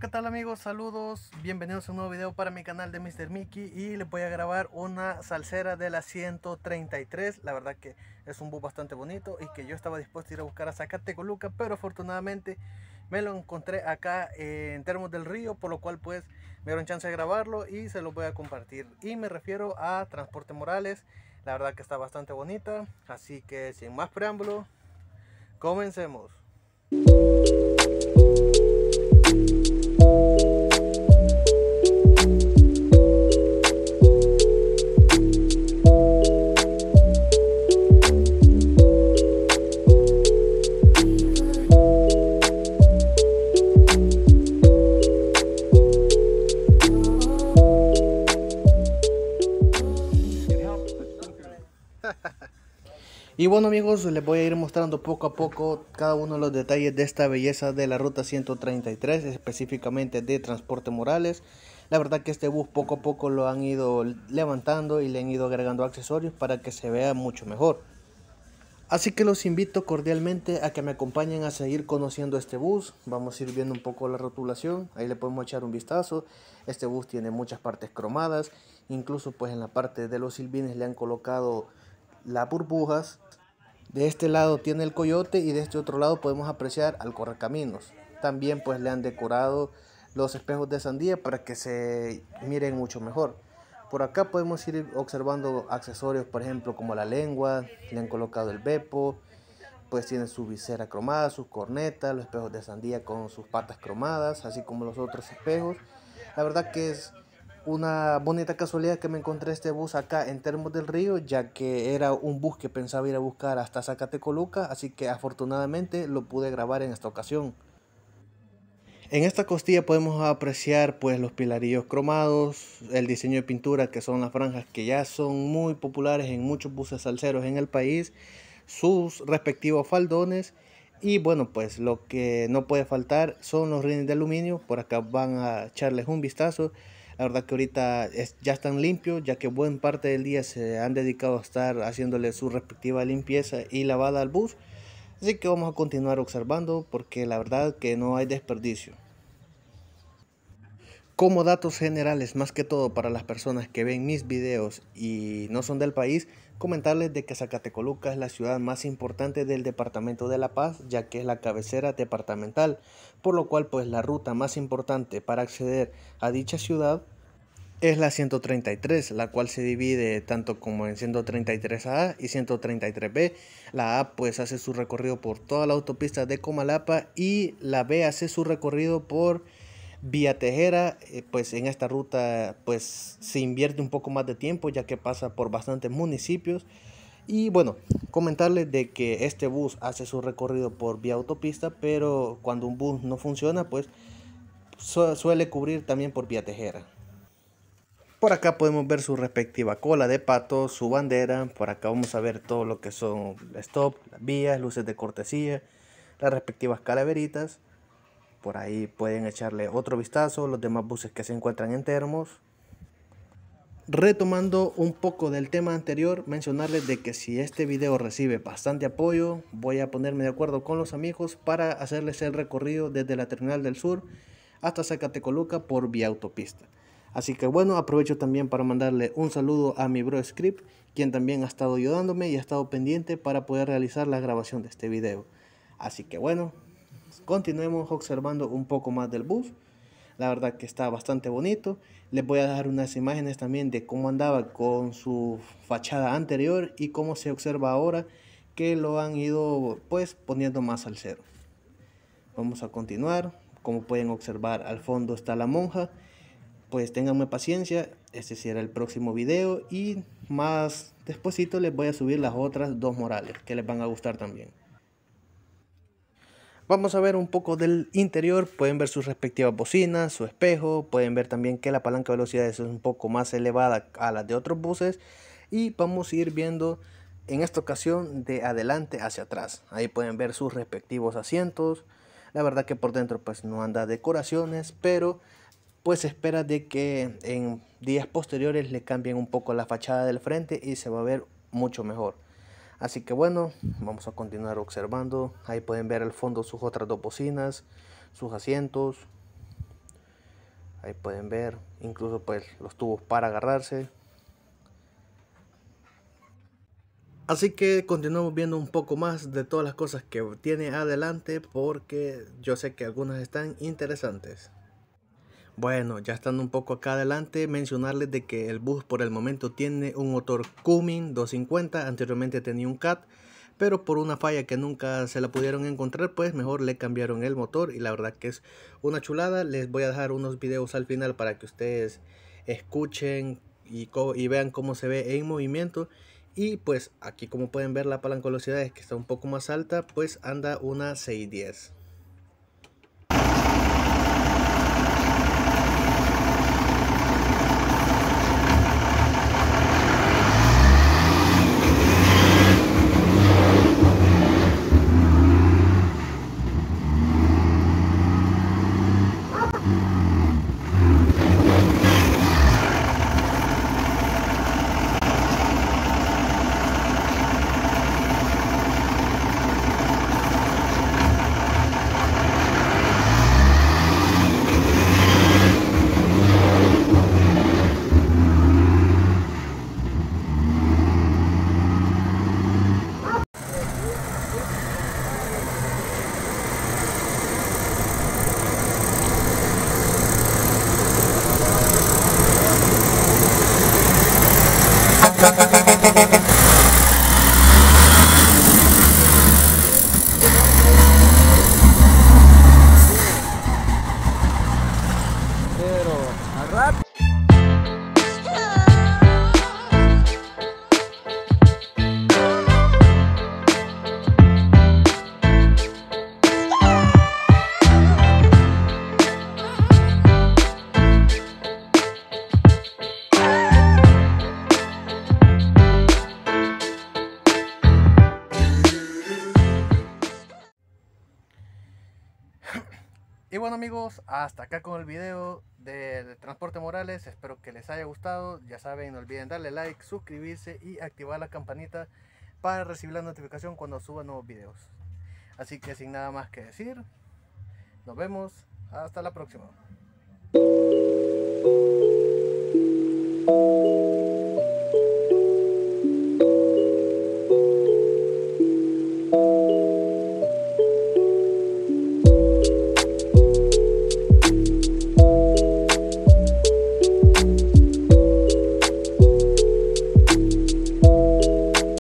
¿qué tal amigos? Saludos, bienvenidos a un nuevo video para mi canal de Mr. Mickey y les voy a grabar una salsera de la 133 La verdad que es un bus bastante bonito y que yo estaba dispuesto a ir a buscar a coluca Pero afortunadamente me lo encontré acá eh, en Termos del Río Por lo cual pues me dieron chance de grabarlo y se lo voy a compartir Y me refiero a Transporte Morales, la verdad que está bastante bonita Así que sin más preámbulo, comencemos Thank you. Y bueno amigos, les voy a ir mostrando poco a poco cada uno de los detalles de esta belleza de la ruta 133, específicamente de Transporte Morales. La verdad que este bus poco a poco lo han ido levantando y le han ido agregando accesorios para que se vea mucho mejor. Así que los invito cordialmente a que me acompañen a seguir conociendo este bus. Vamos a ir viendo un poco la rotulación, ahí le podemos echar un vistazo. Este bus tiene muchas partes cromadas, incluso pues en la parte de los silbines le han colocado las burbujas de este lado tiene el coyote y de este otro lado podemos apreciar al correcaminos. También pues le han decorado los espejos de sandía para que se miren mucho mejor. Por acá podemos ir observando accesorios, por ejemplo, como la lengua, le han colocado el bepo, pues tiene su visera cromada, sus cornetas, los espejos de sandía con sus patas cromadas, así como los otros espejos. La verdad que es una bonita casualidad que me encontré este bus acá en Termos del Río, ya que era un bus que pensaba ir a buscar hasta Zacatecoluca, así que afortunadamente lo pude grabar en esta ocasión. En esta costilla podemos apreciar pues los pilarillos cromados, el diseño de pintura que son las franjas que ya son muy populares en muchos buses salseros en el país, sus respectivos faldones y bueno pues lo que no puede faltar son los rines de aluminio, por acá van a echarles un vistazo la verdad que ahorita es, ya están limpios, ya que buena parte del día se han dedicado a estar haciéndole su respectiva limpieza y lavada al bus. Así que vamos a continuar observando porque la verdad que no hay desperdicio. Como datos generales, más que todo para las personas que ven mis videos y no son del país, comentarles de que Zacatecoluca es la ciudad más importante del departamento de La Paz, ya que es la cabecera departamental, por lo cual pues la ruta más importante para acceder a dicha ciudad es la 133, la cual se divide tanto como en 133A y 133B. La A pues hace su recorrido por toda la autopista de Comalapa y la B hace su recorrido por Vía Tejera, eh, pues en esta ruta pues se invierte un poco más de tiempo ya que pasa por bastantes municipios. Y bueno, comentarles de que este bus hace su recorrido por vía autopista, pero cuando un bus no funciona, pues suele cubrir también por vía tejera. Por acá podemos ver su respectiva cola de pato, su bandera. Por acá vamos a ver todo lo que son stop, las vías, luces de cortesía, las respectivas calaveritas por ahí pueden echarle otro vistazo, los demás buses que se encuentran en termos. Retomando un poco del tema anterior, mencionarles de que si este video recibe bastante apoyo, voy a ponerme de acuerdo con los amigos para hacerles el recorrido desde la Terminal del Sur hasta Zacatecoluca por vía autopista. Así que bueno, aprovecho también para mandarle un saludo a mi bro Script, quien también ha estado ayudándome y ha estado pendiente para poder realizar la grabación de este video. Así que bueno, Continuemos observando un poco más del bus. La verdad que está bastante bonito. Les voy a dejar unas imágenes también de cómo andaba con su fachada anterior y cómo se observa ahora que lo han ido pues poniendo más al cero. Vamos a continuar. Como pueden observar al fondo está la monja. Pues tenganme paciencia. Este será el próximo video y más despuesito les voy a subir las otras dos morales que les van a gustar también. Vamos a ver un poco del interior, pueden ver sus respectivas bocinas, su espejo, pueden ver también que la palanca de velocidades es un poco más elevada a las de otros buses y vamos a ir viendo en esta ocasión de adelante hacia atrás. Ahí pueden ver sus respectivos asientos. La verdad que por dentro pues no anda decoraciones, pero pues espera de que en días posteriores le cambien un poco la fachada del frente y se va a ver mucho mejor. Así que bueno, vamos a continuar observando. Ahí pueden ver al fondo sus otras dos bocinas, sus asientos. Ahí pueden ver incluso pues los tubos para agarrarse. Así que continuamos viendo un poco más de todas las cosas que tiene adelante porque yo sé que algunas están interesantes. Bueno, ya estando un poco acá adelante, mencionarles de que el bus por el momento tiene un motor Cumming 250, anteriormente tenía un CAT, pero por una falla que nunca se la pudieron encontrar, pues mejor le cambiaron el motor y la verdad que es una chulada. Les voy a dejar unos videos al final para que ustedes escuchen y, y vean cómo se ve en movimiento. Y pues aquí como pueden ver la palanca velocidades que está un poco más alta, pues anda una 610. Y bueno amigos, hasta acá con el video de Transporte Morales. Espero que les haya gustado. Ya saben, no olviden darle like, suscribirse y activar la campanita para recibir la notificación cuando suba nuevos videos. Así que sin nada más que decir, nos vemos. Hasta la próxima.